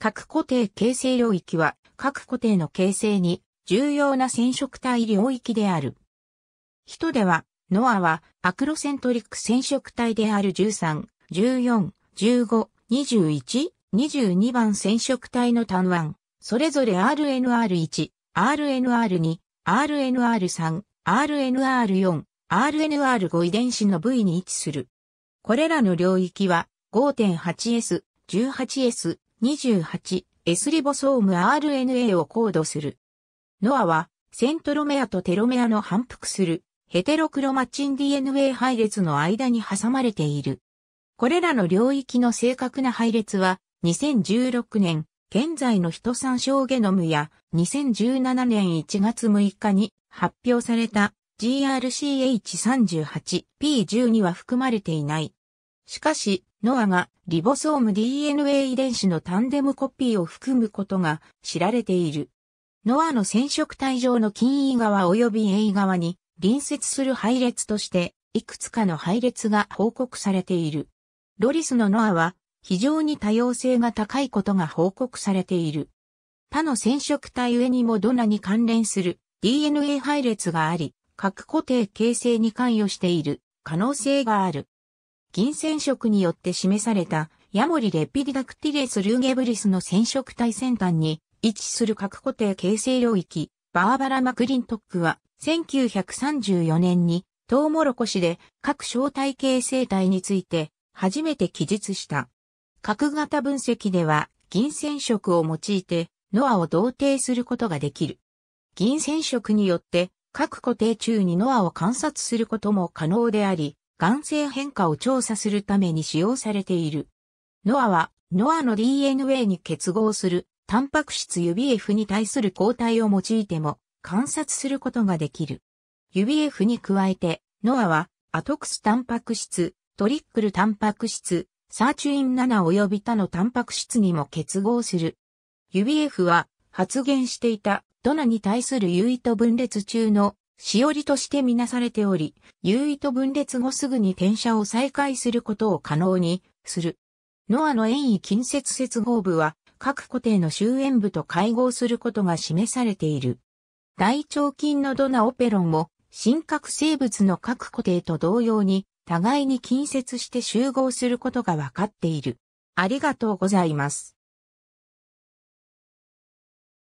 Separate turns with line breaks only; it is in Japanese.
各固定形成領域は、各固定の形成に重要な染色体領域である。人では、ノアはアクロセントリック染色体である13、14、15、21、22番染色体の単腕、それぞれ RNR1、RNR2、RNR3、RNR4、RNR5 遺伝子の部位に位置する。これらの領域は 5.8S、18S、28、S リボソーム RNA をコードする。ノアは、セントロメアとテロメアの反復する、ヘテロクロマチン DNA 配列の間に挟まれている。これらの領域の正確な配列は、2016年、現在の人産小ゲノムや、2017年1月6日に発表された GRCH38P12 は含まれていない。しかし、ノアがリボソーム DNA 遺伝子のタンデムコピーを含むことが知られている。ノアの染色体上の近位側及び A 側に隣接する配列としていくつかの配列が報告されている。ロリスのノアは非常に多様性が高いことが報告されている。他の染色体上にもドナに関連する DNA 配列があり、各固定形成に関与している可能性がある。銀染色によって示されたヤモリレピディダクティレス・ルーゲブリスの染色体先端に位置する核固定形成領域、バーバラ・マクリントックは1934年にトウモロコシで各小体形成体について初めて記述した。核型分析では銀染色を用いてノアを同定することができる。銀染色によって各固定中にノアを観察することも可能であり、眼性変化を調査するために使用されている。ノアは、ノアの DNA に結合する、タンパク質指 F に対する抗体を用いても、観察することができる。指 F に加えて、ノアは、アトクスタンパク質、トリックルタンパク質、サーチュイン7及び他のタンパク質にも結合する。指 F は、発現していた、ドナに対する有意と分裂中のしおりとしてみなされており、優位と分裂後すぐに転写を再開することを可能にする。ノアの遠位近接接合部は、各固定の終焉部と会合することが示されている。大腸菌のドナオペロンも、真核生物の各固定と同様に、互いに近接して集合することが分かっている。ありがとうございます。